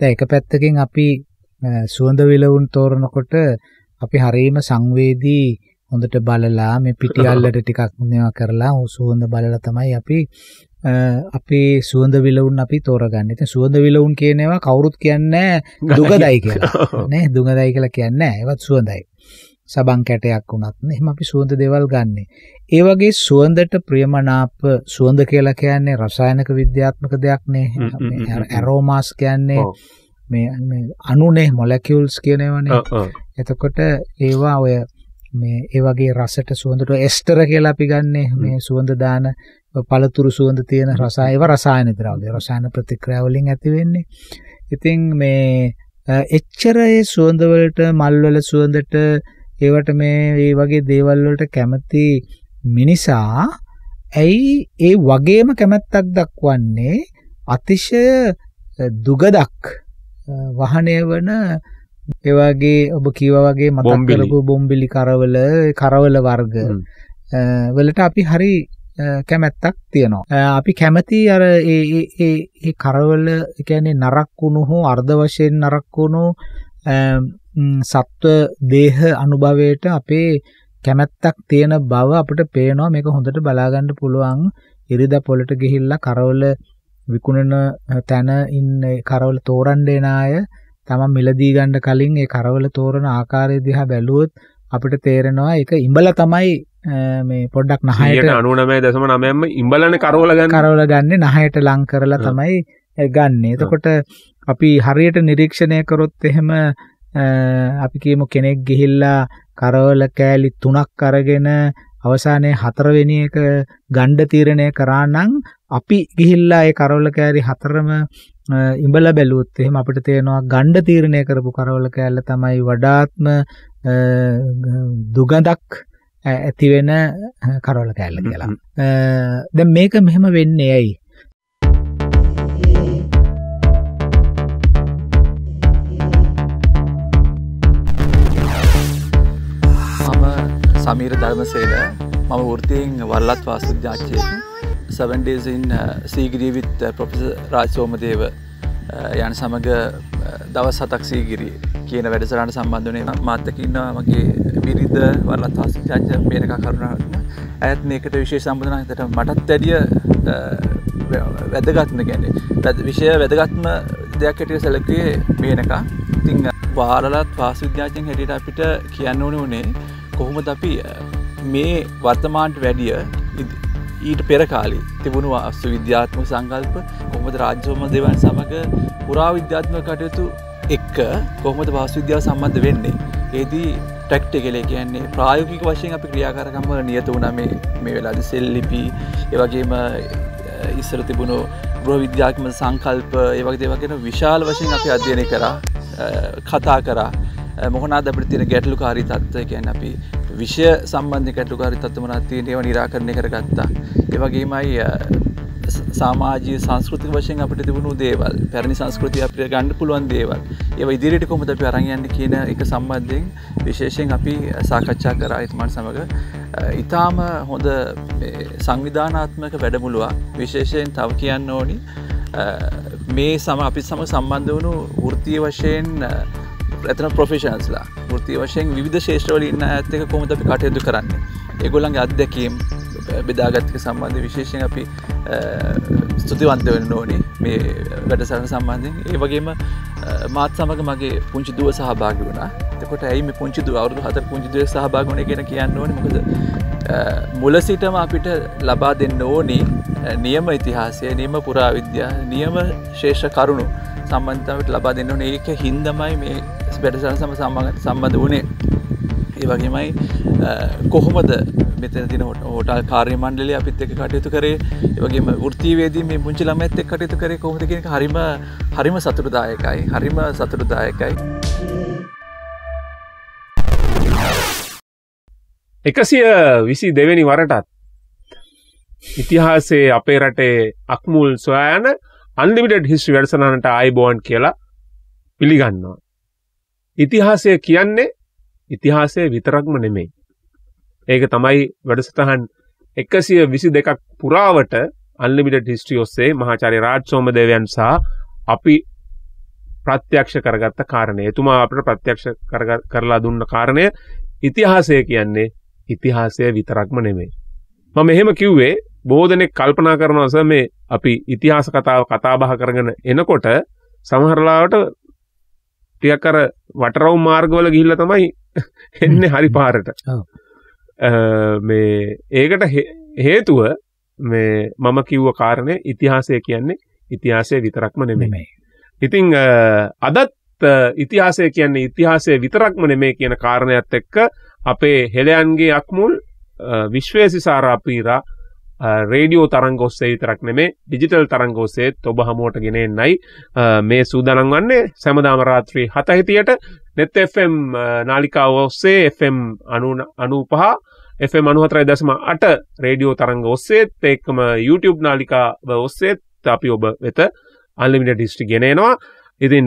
දැන් එක පැත්තකින් අපි සුවඳ විලවුන් තෝරනකොට අපි හරීම සංවේදී හොඳට බලලා මේ පිටියල්ලට ටිකක් මේවා කරලා සුවඳ බලලා තමයි අපි අපේ සුවඳ විලවුන් අපි තෝරගන්නේ. ඉතින් සුවඳ විලවුන් කියන ඒවා කවුරුත් කියන්නේ දුගදයි කියලා. නේ දුගදයි කියලා කියන්නේ නැහැ. ඒවත් සුවඳයි. සබන් කැටයක් වුණත් එහෙම අපි සුවඳ දේවල් ගන්නෙ. ඒ වගේ සුවඳට ප්‍රියමනාප සුවඳ කියලා කියන්නේ රසායනික විද්‍යාත්මක දෙයක් නේ. ඇරෝමාස් කියන්නේ මේ මේ අණුනේ මොලකියුල්ස් කියන ඒවානේ. එතකොට ඒවා ඔය මේ ඒ වගේ රසට සුවඳට එස්ටර කියලා අපි ගන්නෙ මේ සුවඳ දාන පළතුරු සුවඳ තියෙන රසාය ඒවා රසායන ද්‍රව්‍ය රසායන ප්‍රතික්‍රියා වලින් ඇති වෙන්නේ. ඉතින් මේ එච්චර ඒ සුවඳ වලට මල් වල සුවඳට ඒවට මේ මේ වගේ දේවල් වලට කැමති මිනිසා ඇයි ඒ වගේම කැමැත්තක් දක්වන්නේ අතිශය දුගදක් වහණය වන ඒ වගේ ඔබ කීවා වගේ මතක් කරපු බොම්බිලි කරවල කරවල වර්ග වලට අපි හරි කැමැත්තක් තියෙනවා. අපි කැමති අර ඒ ඒ ඒ කරවල කියන්නේ නරක් වුණු හෝ අර්ධ වශයෙන් නරක් වුණු සත්ව දේහ අනුභවයට අපේ කැමැත්තක් තියෙන බව අපිට පේනවා මේක හොඳට බලාගන්න පුළුවන් ඉරිදා පොළට ගිහිල්ලා කරවල විකුණන තැන ඉන්න කරවල තෝරන්න එන අය තමන් මිලදී ගන්න කලින් ඒ කරවල තෝරන ආකාරය දිහා බැලුවොත් අපිට තේරෙනවා ඒක ඉඹලා තමයි මේ පොඩ්ඩක් නහයට 99.9ම ඉඹලනේ කරවල ගන්න කරවල ගන්නේ නහයට ලං කරලා තමයි ගන්න. එතකොට අපි හරියට නිරීක්ෂණය කරොත් එහෙම අපි කියමු කෙනෙක් ගිහිල්ලා කරවල කෑලි තුනක් අරගෙන අවසානයේ හතරවෙනි එක ගණ්ඩ තීරණය කරා නම් අපි ගිහිල්ලා ඒ කරවල කෑලි හතරම ඉඹලා බැලුවොත් එහෙම අපිට තේරෙනවා ගණ්ඩ තීරණය කරපු කරවල කෑල්ල තමයි වඩාත්ම දුගඳක් ඇති වෙන කරවල කෑල්ල කියලා. දැන් මේක මෙහෙම වෙන්නේ ඇයි? Amir Dharmasena. I'm working Varlat Vasudhyachye. Seven days in uh, Sigiri with uh, Professor Raj Somadeva. Uh, යන සමඟ uh, දවස් හතක් සීගිරි කියන වැඩසරට සම්බන්ධනේ මාතකන්න මගේ බිරිද වරලත් හාසිචාච පේනක කරුණාත්ම ඇත් ඒකට විශේ සම්බඳන තට මටත් තැඩිය uh, වැදගත්ම ගැනේ විෂය වැදගත්ම දෙයක්කටිය සැලකේ පේනකා තිං වාරලත් පාසුද්‍යාචෙන් හැටියට අපිට කියන්න ඕන වනේ කොහොමද අපි මේ වර්තමාන්ට වැඩිය ඊට පෙරකාලි තිබුණු අස්සු විද්‍යාත්ම සංකල්ප කොහොමද රාජ්‍යෝම දෙවන් සමඟ පුරා විද්‍යාත්ම කටයුතු එක්ක කොහොමද පහසු විද්‍යාව සම්බන්ධ වෙන්නේ. ඒදී ටැක්ට කෙලේ කියන්නේ ප්‍රායෝගික වශයෙන් අපි ක්‍රියාකාරකම්ම නියත වුණ මේ මේ වෙලාද සෙල්ලිපි ඒවගේම ඉස්සර තිබුණු බ්‍රෝවිද්‍යාත්ම සංකල්ප ඒවගේ දෙවගෙන විශාල වශයෙන් අපි අධ්‍යයනය කරා කතා කරා මොහනාද අපිට තියෙන ගැටලුකාරී තත්ත්වය කියන්නේ අපි විෂය සම්බන්ධ ගැටලුකාරී තත්ත්ව මොනවද තියෙන ඒවා निराකරණය කරගත්තා. ඒ වගේමයි සාමාජී සංස්කෘතික වශයෙන් අපිට තිබුණු දේවල් පැරණි සංස්කෘතිය අපිට ගණ්ඩ පුළුවන් දේවල් ඒ ඉදිරියට කොමද අපි අරංයන්න කියන එක සම්බන්ධයෙන් විශේෂයෙන් අපි සාකච්ඡා කරා ඉතුමන් සමඟ ඉතාම හොඳ සංවිධානාත්මක වැඩමුළුවක් විශේෂයෙන් තව කියන්න ඕනි මේ සම අපි සම සම්බන්ධ වුණු ෘතිය වශයෙන් ඇතන ප්‍රොෆේෂන්ස්ලා ෘති වශයෙන් විධ ශේෂ්‍රවල ඉන්න ඇත්තක කොමද අපි කටයුතු කරන්න ඒගොල්ලන්ගේ අත්දැකීම් බෙදාගත්ක සම්බන්ධ විශේෂයෙන් අපි ස්තුතිවන්ත වෙන්න ඕනේ මේ වැඩසරන සම්බන්ධයෙන් ඒ වගේම මාත් සමඟ මගේ පුංචි දුව සහභාගි වුණා එතකොට ඇයි මේ පුංචි දුව අවුරුදු හතර පුංචි දුවේ සහභාගි වුණේ කියන කියන්න ඕනේ මොකද මුල සිටම අපිට ලබා දෙන්න ඕනේ නියම ඉතිහාසය නියම පුරාවිද්‍යා නියම ශේෂ කරුණු සම්බන්ධාවට ලබා දෙන්න ඒක හින්දමයි මේ වැඩසර සම සම්බග සම්බඳ වනේ ඒ වගේමයි කොහොමද මෙතන තින හෝටල් කාරය මණ්ඩලි අපිත් එක කටයුතු කරේ ඒවගේම ෘතිවේදී මේ පුංචි ළමඇත් එක් කටයුතු කරේ කොහොදක හරිම හරිම සතුරුදායකයි හරිම සතුරුදායකයි. එකසිය විසි දෙවැනි වරටත් ඉතිහාසේ අපේ රටේ අක්මුල් සොයාන අන්ලිමිටඩ් හිස්ටරි වැඩසටහනට ආයිබෝන් කියලා පිළිගන්නවා. ඉතිහාසය කියන්නේ ඉතිහාසය විතරක්ම නෙමෙයි. ඒක තමයි වැඩසටහන් 122ක් පුරාවට අන්ලිමිටඩ් හිස්ටරි ඔස්සේ මහාචාර්ය රාජ් සෝමදේවයන් සහ අපි ප්‍රත්‍යක්ෂ කරගත්ත කාරණය. එතුමා අපිට ප්‍රත්‍යක්ෂ කරලා දුන්න කාරණය ඉතිහාසය කියන්නේ ඉතිහාසය විතරක්ම නෙමෙයි. මම එහෙම කිව්වේ බොහෝ දෙනෙක් කල්පනා කරනවා සර් මේ අපි ඉතිහාස කතාව කතාබහ කරගෙන එනකොට සමහරලාවට ටිකක් අර වටරවුම් මාර්ගවල ගිහිල්ලා තමයි එන්නේ හරි පාරට. මේ ඒකට හේතුව මේ මම කිව්ව කාරණේ ඉතිහාසය කියන්නේ ඉතිහාසය විතරක්ම නෙමෙයි. ඉතින් අදත් ඉතිහාසය කියන්නේ ඉතිහාසය විතරක්ම නෙමෙයි කියන කාරණයත් එක්ක අපේ හෙළයන්ගේ අක්මුල් විශ්වේසිසාරා පීරා රේඩියෝ තරංග ඔස්සේ විතරක් නෙමේ ඩිජිටල් තරංග ඔස්සේත් ඔබ හමුවට ගෙන එන්නයි මේ සූදානම් වන්නේ සෑමදාම රාත්‍රී 7:30ට net fm නාලිකාව ඔස්සේ fm 95 FM 94.8 රේඩියෝ තරංග ඔස්සේත් ඒකම YouTube නාලිකාව ඔස්සේත් අපි ඔබ වෙත අන්ලිමිටඩ් හිස්ටි ගෙනෙනවා. ඉතින්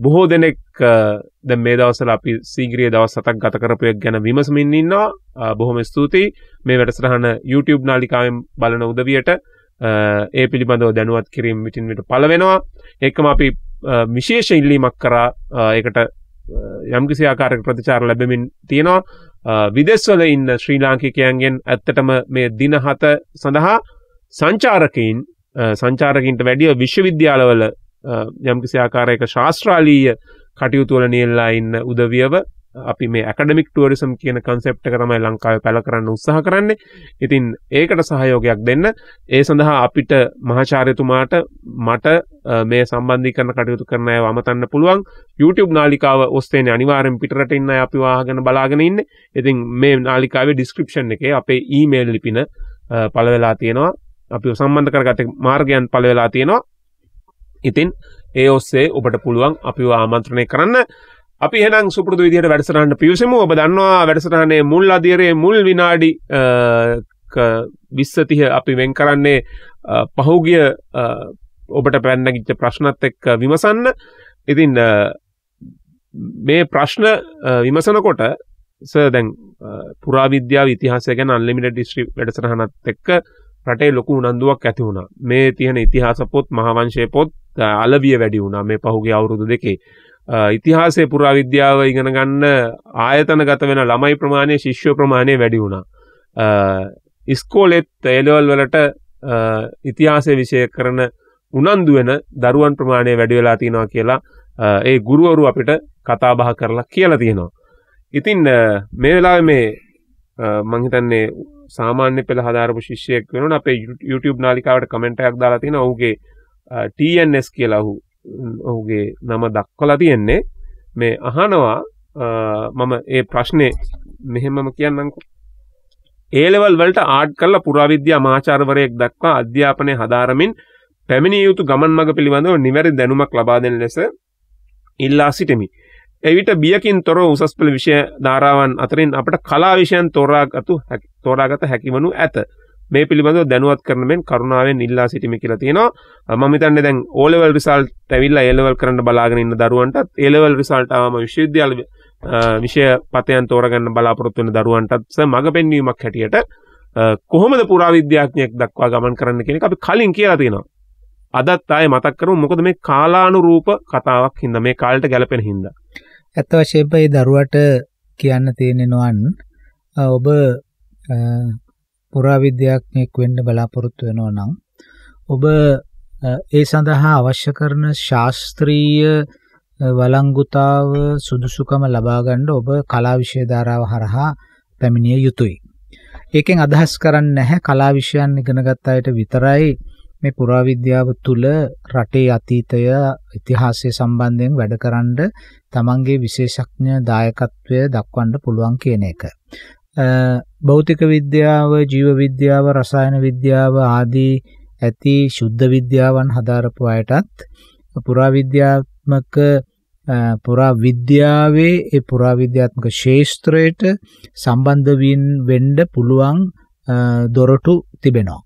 බොහෝ දෙනෙක් දැ මේ දවසල අපි සීග්‍රිය දවස් සතක් ගතකරපයක් ගැන විමසමින් ඉන්නවා බොහොම ස්තුතියි මේ වැඩසටහන YouTube නාලිකාවෙන් බලන උදවියට ඒ පිළිබඳව දැනුවත් කිරීම විටින් විට පලවෙනවා ඒකම අපි විශේෂ ඉල්ලීමක් කරා ඒකට යම්කිසි ආකාරක ප්‍රතිචාර ලැබෙමින් තියෙනවා විදෙස්වල ඉන්න ශ්‍රී ලාංකිකයන්ගෙන් ඇත්තටම මේ දින හත සඳහා සංචාරකයින් සංචාරකින්ට වැඩිය විශ්වවිද්‍යාලවල යම්කිසි ආකාරයක ශාස්ත්‍රාලීය කටයුතුවල නියල්ලා ඉන්න උදවියව අපි මේ ඇකඩමික් ටුවරිසම් කියන කන්සෙප්ට කරමයි ලංකාව පැළ කරන්න උත්සාහ කරන්නේ ඉතින් ඒකට සහයෝගයක් දෙන්න ඒ සඳහා අපිට මහාචාර්යතුමාට මට මේ සම්බන්ධී කරන කටයුතු කරන අය අමතන්න පුළුවන් YouTube නාලිකාව ඔස්සේනේ අනිවාර්යෙන් පිටරට ඉන්න අය අපි වාහගෙන බලාගෙන ඉන්නේ ඉතින් මේ නාලිකාවේ ඩිස්ක්‍රිප්ෂන් එකේ අපේ ඊමේල් ලිපින පළ වෙලා තියෙනවා අපි සම්බන්ධ කරගත මාර්ගයන් පළ වෙලා තියෙනවා ඉතින් ඒ ඔස්සේ ඔබට පුළුවන් අපිව ආමන්ත්‍රණය කරන්න. අපි එහෙනම් සුපුරුදු විදිහට වැඩසටහන පිවිසෙමු. ඔබ දන්නවා වැඩසටහනේ මුල් අදියරේ මුල් විනාඩි 20 30 අපි වෙන් කරන්නේ පහුගිය ඔබට පැන්නගිච්ච ප්‍රශ්නත් එක්ක විමසන්න. ඉතින් මේ ප්‍රශ්න විමසනකොට සර් දැන් පුරාවිද්‍යාව ඉතිහාසය ගැන අන්ලිමිටඩ් හිස්ටරි වැඩසටහනත් එක්ක රටේ ලොකු උනන්දුවක් ඇති වුණා. මේ තියෙන ඉතිහාස පොත්, මහාවංශයේ පොත් අලවිය වැඩි වුණා මේ පහුගිය අවුරුදු දෙකේ. ඉතිහාසයේ පුරා විද්‍යාව ඉගෙන ගන්න ආයතනගත වෙන ළමයි ප්‍රමාණය, ශිෂ්‍ය ප්‍රමාණය වැඩි වුණා. ඉස්කෝලෙත් A level වලට ඉතිහාසය විෂය කරන උනන්දු වෙන දරුවන් ප්‍රමාණය වැඩි වෙලා තියෙනවා කියලා ඒ ගුරුවරු අපිට කතා බහ කරලා කියලා තියෙනවා. ඉතින් මේ වෙලාවේ මේ මං හිතන්නේ සාමාන්‍ය පෙළ හදාරපු ශිෂ්‍යයෙක් වෙනවා අපේ YouTube නාලිකාවට කමෙන්ට් එකක් දාලා තියෙනවා ඔහුගේ TNS කියලා ඔහු ඔහුගේ නම දක්වලා තියෙන්නේ මේ අහනවා මම ඒ ප්‍රශ්නේ මෙහෙමම කියන්නම්කෝ ඒ ලෙවල් වලට ආඩ් කරලා පුරාවිද්‍යා මාචාර්යවරයෙක් දක්වා අධ්‍යාපනය හදාරමින් පැමිණිය යුතු ගමන් මඟ පිළිබඳව නිවැරදි දැනුමක් ලබා දෙන ලෙස ඉල්ලා සිටිමි. එවිට බියකින් තොරව උසස් පෙළ විෂය ධාරාවන් අතරින් අපට කලා විෂයන් තෝරාගතු තෝරාගත හැකිවනු ඇත. මේ පිළිබඳව දැනුවත් කරන මෙන් කරුණාවෙන් ඉල්ලා සිටිමි කියලා තියෙනවා. මම හිතන්නේ දැන් O level result ඇවිල්ලා A level කරන්න බලාගෙන ඉන්න දරුවන්ටත් A level result ආවම විශ්වවිද්‍යාල විෂය පතයන් තෝරගන්න බලාපොරොත්තු වෙන දරුවන්ටත් මඟ පෙන්වීමක් හැටියට කොහොමද පුරාවිද්‍යාඥයෙක් දක්වා ගමන් කරන්න කියන එක අපි කලින් කියලා තියෙනවා. අදත් ආයේ මතක් කරමු මොකද මේ කාලානුරූප කතාවක් හින්දා මේ කාලයට ගැලපෙන හින්දා. ඇත්ත වශයෙන්ම මේ දරුවට කියන්න තියෙන්නේ නොවන් ඔබ පුරාවිද්‍යාඥයෙක් වෙන්න බලාපොරොත්තු වෙනවා නම් ඔබ ඒ සඳහා අවශ්‍ය කරන ශාස්ත්‍රීය වළංගුතාව සුදුසුකම ලබා ගන්න ඔබ කලා විෂය ධාරාව හරහා පැමිණිය යුතුයි. ඒකෙන් අදහස් කරන්නේ නැහැ කලා විෂයන් ඉගෙනගත් අයට විතරයි මේ පුරාවිද්‍යාව තුළ රටේ අතීතය ඉතිහාසය සම්බන්ධයෙන් වැඩකරනද තමන්ගේ විශේෂඥ දායකත්වය දක්වන්න පුළුවන් කියන එක. භෞතික විද්‍යාව, ජීව විද්‍යාව, රසායන විද්‍යාව ආදී ඇති ශුද්ධ විද්‍යාවන් හදාරපු අයටත් පුරාවිද්‍යාත්මක පුරා විද්‍යාවේ ඒ පුරා විද්‍යාත්මක ශාස්ත්‍රයට සම්බන්ධ වෙන්න පුළුවන් දොරටු තිබෙනවා.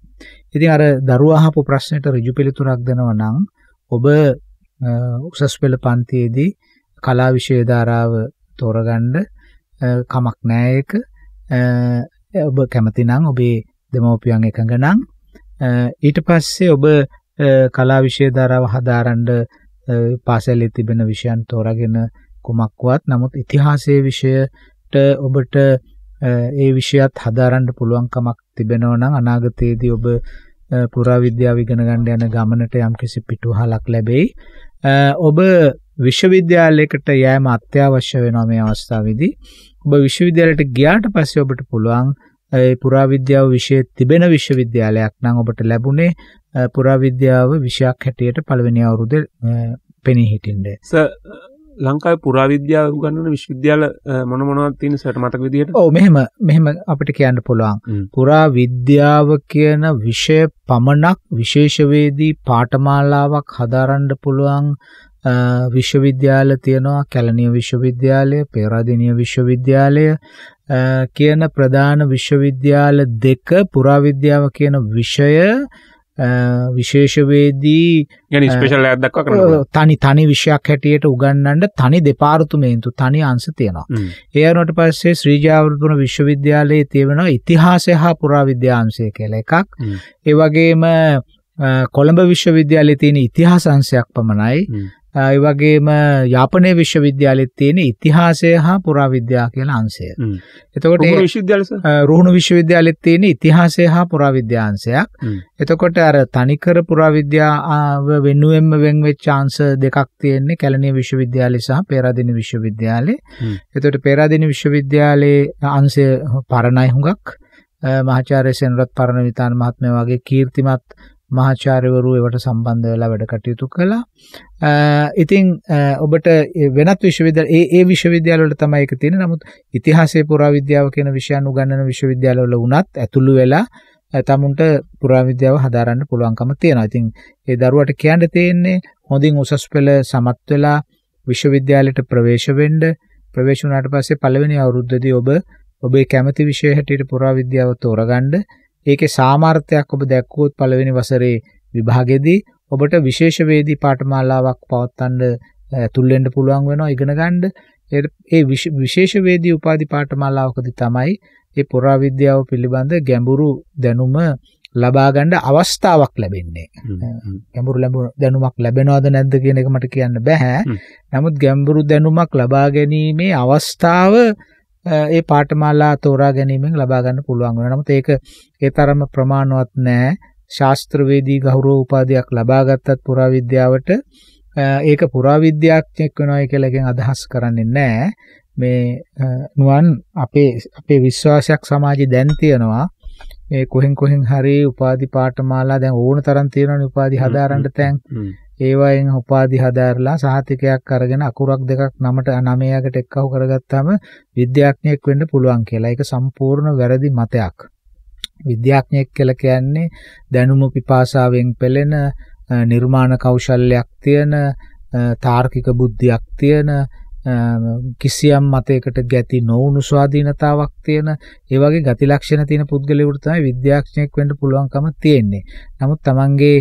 ඉතින් අර දරුවා අහපු ප්‍රශ්නෙට ඍජු පිළිතුරක් දෙනවා නම් ඔබ උසස් පෙළ පන්තියේදී කලා විෂය ධාරාව තෝරගන්න කමක් නෑ ඒක. ඔබ කැමති නම් ඔබේ දෙමව්පියන් එකඟ නම් ඊට පස්සේ ඔබ කලා විෂය ධාරාව හදාරන්න පාසලේ තිබෙන විෂයන් තෝරාගෙන කුමක්වත් නමුත් ඉතිහාසයේ විෂයට ඔබට ඒ විෂයත් හදාරන්න පුළුවන්කමක් තිබෙනවා නම් අනාගතයේදී ඔබ පුරාවිද්‍යාව ඉගෙන ගන්න යන ගමනට යම්කිසි පිටුවහලක් ලැබෙයි. ඔබ විශ්වවිද්‍යාලයකට යෑම අත්‍යවශ්‍ය වෙනවා මේ අවස්ථාවේදී. ඔබ විශ්වවිද්‍යාලයට ගියාට පස්සේ ඔබට පුළුවන් ඒ පුරාවිද්‍යාව විෂය තිබෙන විශ්වවිද්‍යාලයක් නම් ඔබට ලැබුණේ පුරාවිද්‍යාව විෂයක් හැටියට පළවෙනි අවුරුද්දේ පෙනී හිටින්නේ. ලංකාව පුරාවිද්‍යාව උගන්නන විශ්වවිද්‍යාල මොන මොනවද තියෙන සට මතක විදිහට? ඔව් මෙහෙම මෙහෙම අපිට කියන්න පුළුවන්. පුරාවිද්‍යාව කියන විෂය පමණක් විශේෂවේදී පාඨමාලාවක් හදාරන්න පුළුවන් විශ්වවිද්‍යාල තියෙනවා කැලණිය විශ්වවිද්‍යාලය, පේරාදෙණිය විශ්වවිද්‍යාලය කියන ප්‍රධාන විශ්වවිද්‍යාල දෙක පුරාවිද්‍යාව කියන විෂය විශේෂවේදී يعني ස්පෙෂල් එකක් දක්වා කරනවා. තනි තනි විෂයක් හැටියට උගන්වන්න තනි දෙපාර්තමේන්තු තනි අංශ තියෙනවා. ඒ වුණාට පස්සේ ශ්‍රීජාවර්ධන විශ්වවිද්‍යාලයේ තියෙනවා ඉතිහාසය හා පුරාවිද්‍යා අංශය කියලා එකක්. ඒ වගේම කොළඹ විශ්වවිද්‍යාලයේ තියෙන ඉතිහාස අංශයක් පමණයි. ඒ වගේම යාපනයේ විශ්වවිද්‍යාලෙත් තියෙන ඉතිහාසය හා පුරාවිද්‍යා කියලා අංශය. එතකොට රුහුණු විශ්වවිද්‍යාලය රුහුණු විශ්වවිද්‍යාලෙත් තියෙන ඉතිහාසය හා පුරාවිද්‍යා අංශයක්. එතකොට අර තනිකර පුරාවිද්‍යාව වෙනුවෙන්ම වෙන් වෙච්ච අංශ දෙකක් තියෙන්නේ කැලණිය විශ්වවිද්‍යාලය සහ පේරාදෙණි විශ්වවිද්‍යාලය. එතකොට පේරාදෙණි විශ්වවිද්‍යාලයේ අංශය පරණයි හුඟක්. මහාචාර්ය සෙනරත් පරණවිතාන මහත්මයා වගේ කීර්තිමත් මහාචාර්යවරු ඒවට සම්බන්ධ වෙලා වැඩ කටයුතු කළා. ඉතින් ඔබට වෙනත් විශ්වවිද්‍යාල ඒ ඒ විශ්වවිද්‍යාලවල තමයි ඒක තියෙන්නේ. නමුත් ඉතිහාසයේ පුරාවිද්‍යාව කියන විෂයන් උගන්වන විශ්වවිද්‍යාලවල වුණත් ඇතුළු වෙලා තමුන්ට පුරාවිද්‍යාව හදාරන්න පුළුවන්කම තියෙනවා. ඉතින් ඒ දරුවට කියන්න තියෙන්නේ හොඳින් උසස් පෙළ සමත් වෙලා විශ්වවිද්‍යාලයට ප්‍රවේශ වෙන්න ප්‍රවේශ වුණාට පස්සේ පළවෙනි අවුරුද්දේදී ඔබ ඔබේ කැමති විෂය හැටියට පුරාවිද්‍යාව තෝරගන්න ඒකේ සාමර්ථයක් ඔබ දැක්වුවොත් පළවෙනි වසරේ විභාගයේදී ඔබට විශේෂ වේදි පාඨමාලාවක් පවත්වන්න තුල් වෙන්න පුළුවන් වෙනවා ඉගෙන ගන්න. ඒ විශේෂ වේදි උපාධි පාඨමාලාවකදී තමයි මේ පුරා විද්‍යාව පිළිබඳ ගැඹුරු දැනුම ලබා ගන්න අවස්ථාවක් ලැබෙන්නේ. ගැඹුරු දැනුමක් ලැබෙනවද නැද්ද කියන එක මට කියන්න බෑ. නමුත් ගැඹුරු දැනුමක් ලබා ගැනීමේ අවස්ථාව ඒ පාඨමාලා තෝරා ගැනීමෙන් ලබා ගන්න පුළුවන් වෙනවා. නමුත් ඒක ඒ තරම ප්‍රමාණවත් නැහැ. ශාස්ත්‍රවේදී ගෞරව උපාධියක් ලබා ගත්තත් පුරාවිද්‍යාවට ඒක පුරාවිද්‍යාඥයෙක් වෙනවයි කියලා එකෙන් අදහස් කරන්නේ නැහැ. මේ නුවන් අපේ අපේ විශ්වාසයක් සමාජය දැන් තියෙනවා. මේ කොහෙන් කොහෙන් හරි උපාධි පාඨමාලා දැන් ඕන තරම් තියෙනවනේ උපාධි හදාරන්න තැන්. ඒවායින් උපාධි හදාරලා සහතිකයක් අරගෙන අකුරක් දෙකක් නමට 9කට එක්කහු කරගත්තාම විද්‍යාඥයෙක් වෙන්න පුළුවන් කියලා. ඒක සම්පූර්ණ වැරදි මතයක්. විද්‍යාඥයෙක් කියලා කියන්නේ දැනුම පිපාසාවෙන් පෙළෙන නිර්මාණ කෞශල්‍යයක් තියෙන තාර්කික බුද්ධියක් තියෙන කිසියම් මතයකට ගැති නොවුණු ස්වාධීනතාවක් තියෙන ඒ වගේ ගති ලක්ෂණ තියෙන පුද්ගලයෙකුට තමයි විද්‍යාඥයෙක් වෙන්න පුළුවන්කම තියෙන්නේ. නමුත් Tamange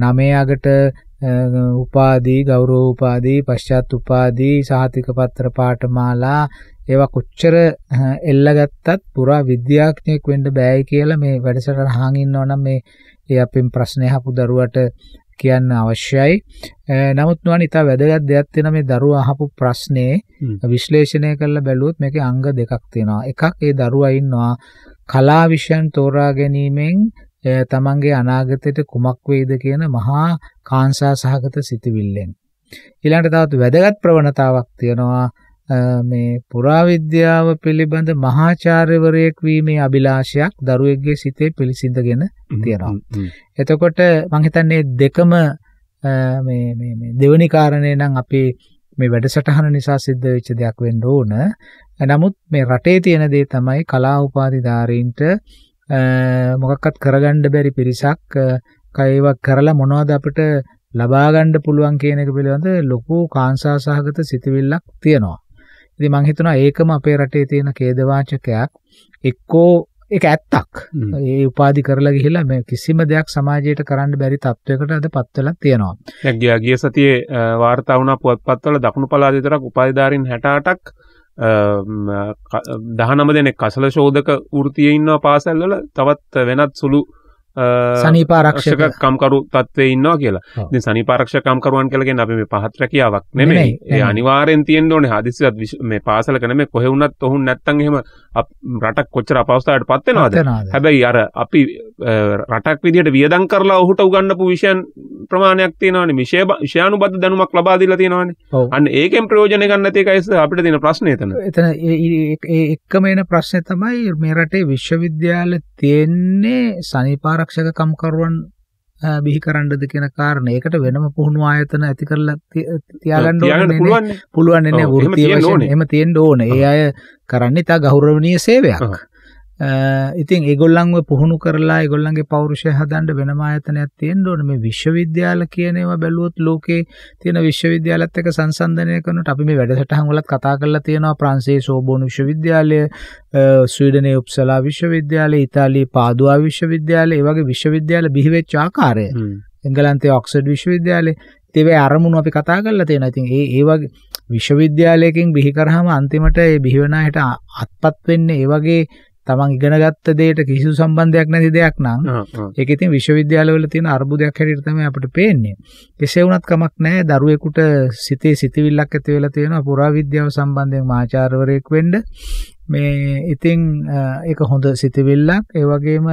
නමයාකට උපාදී ගෞරව උපාදී පශ්චාත් උපාදී සහතික පත්‍ර පාඨමාලා ඒවා කොච්චර එල්ලගත්තත් පුරා විද්‍යාඥයෙක් වෙන්න බෑයි කියලා මේ වැඩසටහන අහන් ඉන්නවනම් මේ ඒ අපෙන් ප්‍රශ්න අහපු දරුවට කියන්න අවශ්‍යයි. නමුත් නුවන් ඉතා වැදගත් දෙයක් තියෙන මේ දරුවා අහපු ප්‍රශ්නේ විශ්ලේෂණය කරලා බැලුවොත් මේකේ අංග දෙකක් තියෙනවා. එකක් ඒ දරුවා ඉන්නවා කලා විෂයන් තෝරා ගැනීමෙන් තමන්ගේ අනාගතයට කුමක් වේද කියන මහා කාංසා සහගත සිතවිල්ලෙන් ඊළඟට තවත් වැදගත් ප්‍රවණතාවක් තියෙනවා මේ පුරාවිද්‍යාව පිළිබඳ මහාචාර්යවරයෙක් වීමේ අභිලාෂයක් දරුවෙක්ගේ සිතේ පිළිසිඳගෙන තියෙනවා. එතකොට මම හිතන්නේ දෙකම මේ මේ මේ දෙවෙනි කාරණේ නම් අපේ මේ වැඩසටහන නිසා සිද්ධ වෙච්ච දෙයක් වෙන්න ඕන. නමුත් මේ රටේ තියෙන දේ තමයි කලා උපාධිධාරීන්ට මොකක්වත් කරගන්න බැරි පිරිසක් කයවක් කරලා මොනවද අපිට ලබා ගන්න පුළුවන් කියන එක පිළිබඳ ලොකු කාංසා සහගත සිතවිල්ලක් තියෙනවා. ඉතින් මම හිතනවා ඒකම අපේ රටේ තියෙන ඛේදවාචකයක් එක්කෝ ඒක ඇත්තක්. ඒ උපාදි කරලා ගිහිලා මේ කිසිම දෙයක් සමාජයට කරන්න බැරි තත්වයකට අද පත්වලා තියෙනවා. දැන් ගිය සතියේ වාර්තා වුණා පුවත්පත්වල දකුණු පළාතේ විතරක් උපාධිධාරීන් 68ක් දහනම දෙනෙක් කසල ශෝධක වෘතිය ඉන්නවා පාසල්වල තවත් වෙනත් සුළු සනිපාරක්ෂක කම්කරු තත්වේ ඉන්නවා කියලා ඉතින් සනිපාරක්ෂක කම්කරුවන් කියලා කියන්නේ අපි මේ පහත් රැකියාවක් නෙමෙයි ඒ අනිවාර්යෙන් තියෙන්න ඕනේ හදිසියත් මේ පාසලක නෙමෙයි කොහෙ වුණත් ඔහුන් නැත්තම් එහෙම රටක් කොච්චර අපහසුතාවයට පත් වෙනවද හැබැයි අර අපි රටක් විදිහට වියදම් කරලා ඔහුට උගන්වපු විෂයන් ප්‍රමාණයක් තියෙනවානේ විෂය විෂයානුබද්ධ දැනුමක් ලබා දීලා තියෙනවානේ අන්න ඒකෙන් ප්‍රයෝජන ගන්න නැති එකයි අපිට තියෙන ප්‍රශ්නේ එතන එතන ඒ එකම එන ප්‍රශ්නේ තමයි මේ රටේ විශ්වවිද්‍යාල තියෙන්නේ සනිපාර ආරක්ෂකකම්කරුවන් බිහි කරන්නද කියන කාරණයකට වෙනම පුහුණු ආයතන ඇති කරලා තියාගන්න ඕනේ පුළුවන් නේ වෘත්තීය වශයෙන් එහෙම තියෙන්න ඕනේ. ඒ අය කරන්නේ තා ගෞරවනීය සේවයක්. ඉතින් ඒගොල්ලන්ව පුහුණු කරලා ඒගොල්ලන්ගේ පෞරුෂය හදන්න වෙනම ආයතනයක් තියෙන්න ඕනේ මේ විශ්වවිද්‍යාල කියන ඒවා බැලුවොත් ලෝකේ තියෙන විශ්වවිද්‍යාලත් එක්ක සංසන්දනය කරනකොට අපි මේ වැඩසටහන් වලත් කතා කරලා තියෙනවා ප්‍රංශයේ සෝබෝන් විශ්වවිද්‍යාලය ස්වීඩනයේ උප්සලා විශ්වවිද්‍යාලය ඉතාලියේ පාදුවා විශ්වවිද්‍යාලය ඒ වගේ විශ්වවිද්‍යාල බිහිවෙච්ච ආකාරය එංගලන්තයේ ඔක්ස්ෆර්ඩ් විශ්වවිද්‍යාලය ඒවේ අරමුණු අපි කතා කරලා තියෙනවා. ඉතින් ඒ ඒ වගේ විශ්වවිද්‍යාලයකින් බිහි කරාම අන්තිමට ඒ බිහිවනායට අත්පත් වෙන්නේ ඒ වගේ තමන් ඉගෙනගත්ත දෙයට කිසිදු සම්බන්ධයක් නැති දෙයක් නම් ඒක ඉතින් විශ්වවිද්‍යාලවල තියෙන අර්බුදයක් හැටියට තමයි අපිට පේන්නේ. කෙසේ වුණත් කමක් නැහැ දරුවෙකුට සිතේ සිතවිල්ලක් ඇති වෙලා තියෙනවා පුරාවිද්‍යාව සම්බන්ධයෙන් මාචාර්යවරයෙක් වෙන්න. මේ ඉතින් ඒක හොඳ සිතවිල්ලක් ඒ වගේම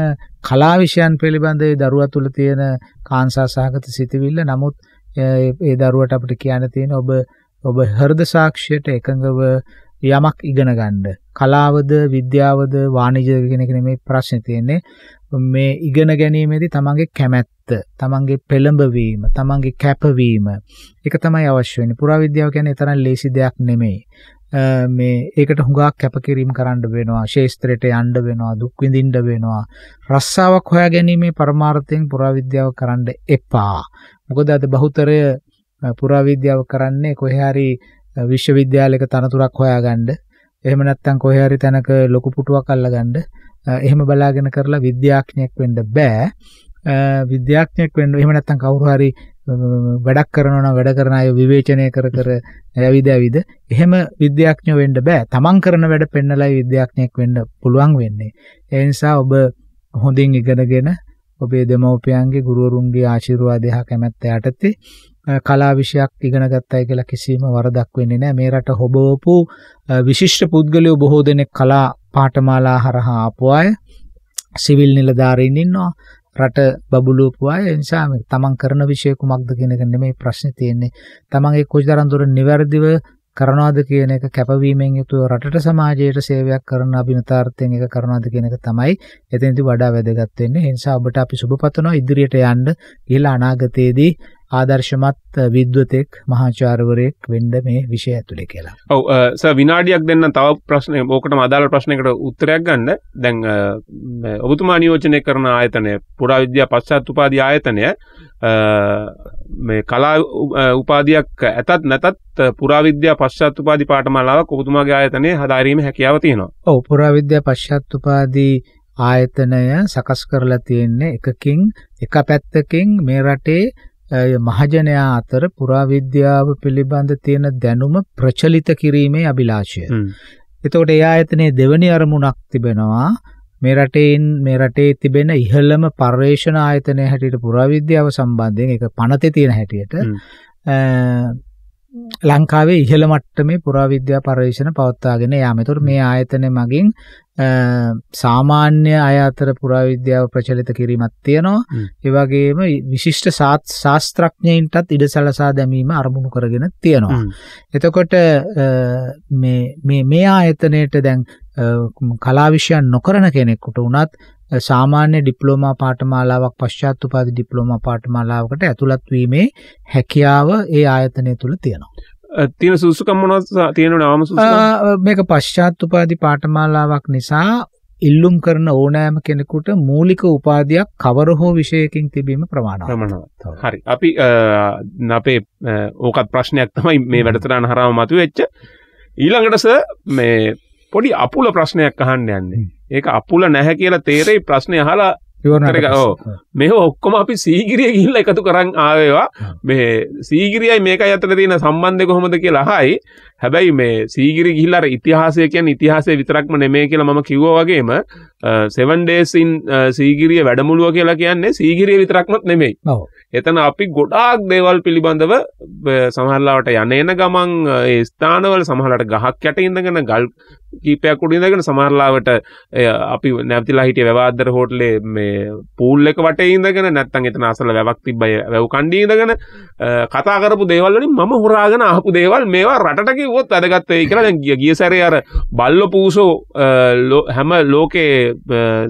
කලා විෂයන් පිළිබඳව දරුවා තුළ තියෙන කාංසා සහගත සිතවිල්ල නමුත් ඒ දරුවට අපිට කියන්න තියෙන ඔබ ඔබ හෘද සාක්ෂියට එකඟව යමක් ඉගෙන ගන්න. කලාවද විද්‍යාවද වාණිජයද කියන එක නෙමෙයි ප්‍රශ්නේ තියෙන්නේ. මේ ඉගෙන ගැනීමේදී තමන්ගේ කැමැත්ත, තමන්ගේ පෙළඹවීම, තමන්ගේ කැපවීම ඒක තමයි අවශ්‍ය වෙන්නේ. පුරාවිද්‍යාව කියන්නේ තරම් ලේසි දෙයක් නෙමෙයි. මේ ඒකට හුඟක් කැපකිරීම කරන්න වෙනවා ශේස්ත්‍රයට යන්න වෙනවා දුක් විඳින්න වෙනවා රස්සාවක් හොයාගැනීමේ පරමාර්ථයෙන් පුරාවිද්‍යාව කරන්න එපා මොකද අද බහුතරය පුරාවිද්‍යාව කරන්නේ කොහේ හරි විශ්වවිද්‍යාලයක තනතුරක් හොයාගන්න එහෙම නැත්නම් කොහේ හරි තැනක ලොකු පුටුවක් අල්ලගන්න එහෙම බලාගෙන කරලා විද්‍යාඥයෙක් වෙන්න බෑ විද්‍යාඥයෙක් වෙන්න එහෙම නැත්නම් කවුරු හරි වැඩක් කරනවා නම් වැඩ කරන අය විවේචනය කර කර ඇවිද ඇවිද එහෙම විද්‍යාඥයෝ වෙන්න බෑ තමන් කරන වැඩ පෙන්නලයි විද්‍යාඥයෙක් වෙන්න පුළුවන් වෙන්නේ ඒ නිසා ඔබ හොඳින් ඉගෙනගෙන ඔබේ දෙමව්පියන්ගේ ගුරුවරුන්ගේ ආශිර්වාදය හා කැමැත්ත යටතේ කලා විෂයක් ඉගෙන ගත්තයි කියලා කිසිම වරදක් වෙන්නේ නැහැ. මේ රට හොබවපු විශිෂ්ට පුද්ගලයෝ බොහෝ දෙනෙක් කලා පාඨමාලා හරහා ආපු අය සිවිල් නිලධාරීන් ඉන්නවා. රට බබළුවපු අය ඒ නිසා මේ තමන් කරන විෂය කුමක්ද කියන එක නෙමෙයි ප්‍රශ්නේ තියෙන්නේ. තමන් ඒක කොයිතරම් දුර નિවර්දිව කරනවාද කියන එක කැපවීමෙන් යුතුව රටට සමාජයට සේවයක් කරන අභිනතාර්ථයෙන් එක කරනවාද කියන එක තමයි එතනදී වඩා වැදගත් වෙන්නේ. ඒ නිසා ඔබට අපි සුබ පතනවා ඉදිරියට යන්න ගිහලා අනාගතයේදී ආදර්ශමත් විද්වතෙක් මහාචාර්යවරයෙක් වෙන්න මේ විෂය ඇතුලේ කියලා. ඔව් සර් විනාඩියක් දෙන්න තව ප්‍රශ්න ඕකටම අදාළ ප්‍රශ්නයකට උත්තරයක් ගන්න. දැන් ඔබතුමා නියෝජනය කරන ආයතනය පුරාවිද්‍යා පශ්චාත් උපාධි ආයතනය මේ කලා උපාධියක් ඇතත් නැතත් පුරාවිද්‍යා පශ්චාත් උපාධි පාඨමාලාවක් ඔබතුමාගේ ආයතනයේ හදාරීමේ හැකියාව තියෙනවා. ඔව් පුරාවිද්‍යා පශ්චාත් උපාධි ආයතනය සකස් කරලා තියෙන්නේ එකකින් එක පැත්තකින් මේ රටේ මහජනයා අතර පුරාවිද්‍යාව පිළිබඳ තියෙන දැනුම ප්‍රචලිත කිරීමේ අභිලාෂය. එතකොට ඒ ආයතනයේ දෙවැනි අරමුණක් තිබෙනවා මේ රටේන් මේ රටේ තිබෙන ඉහළම පර්යේෂණ ආයතනය හැටියට පුරාවිද්‍යාව සම්බන්ධයෙන් ඒක පනතේ තියෙන හැටියට ලංකාවේ ඉහළ මට්ටමේ පුරාවිද්‍යා පර්යේෂණ පවත්වාගෙන යාම. ඒතකොට මේ ආයතනය මගින් සාමාන්‍ය අය අතර පුරාවිද්‍යාව ප්‍රචලිත කිරීමක් තියෙනවා. ඒ වගේම විශිෂ්ට ශාස්ත්‍රඥයින්ටත් ඉඩ සලසා දැමීම අරමුණු කරගෙන තියෙනවා. එතකොට මේ මේ මේ ආයතනයේට දැන් කලාවිෂයන් නොකරන කෙනෙකුට උනත් සාමාන්‍ය ඩිප්ලෝමා පාඨමාලාවක් පශ්චාත් උපාධි ඩිප්ලෝමා පාඨමාලාවකට ඇතුළත් වීමේ හැකියාව ඒ ආයතනය තුල තියෙනවා. තියෙන සුසුකම් මොනවද තියෙනවද ආම සුසුකම්? මේක පශ්චාත් උපාධි පාඨමාලාවක් නිසා ඉල්ලුම් කරන ඕනෑම කෙනෙකුට මූලික උපාධියක් කවර හෝ විෂයකින් තිබීම ප්‍රමාණවත්. හරි. අපි අපේ ඕකත් ප්‍රශ්නයක් තමයි මේ වැඩසටහන හරහා මතුවෙච්ච ඊළඟට සර් මේ පොඩි අපුල ප්‍රශ්නයක් අහන්න යන්නේ. ඒක අපුල නැහැ කියලා තේරෙයි ප්‍රශ්නේ අහලා මේ ඔක්කොම අපි සීගිරිය ගිහිල්ලා එකතු කරන් ආවේවා මේ සීගිරියයි මේකයි අතර තියෙන සම්බන්ධය කොහොමද කියලා අහයි හැබැයි මේ සීගිරිය ගිහිල්ලා අර ඉතිහාසය කියන්නේ ඉතිහාසය විතරක්ම නෙමෙයි කියලා මම කිව්වා වගේම 7 days in සීගිරිය වැඩමුළුව කියලා කියන්නේ සීගිරිය විතරක්මත් නෙමෙයි එතන අපි ගොඩාක් දේවල් පිළිබඳව සමහරලාවට යන එන ගමන් ඒ ස්ථානවල සමහරලාට ගහක් යට ඉඳගෙන ගල් කීපයක් උඩින් ඉඳගෙන සමහරලාවට අපි නැවතිලා හිටිය වැවාද්දර හෝටලේ මේ පූල් එක වටේ ඉඳගෙන නැත්තම් එතන අසල වැවක් තිබ්බය වැව් කණ්ඩේ ඉඳගෙන කතා කරපු දේවල් වලින් මම හොරාගෙන ආපු දේවල් මේවා රටට කිව්වොත් වැඩගත් වෙයි කියලා දැන් ගිය සැරේ අර බල්ලෝ පූසෝ හැම ලෝකේ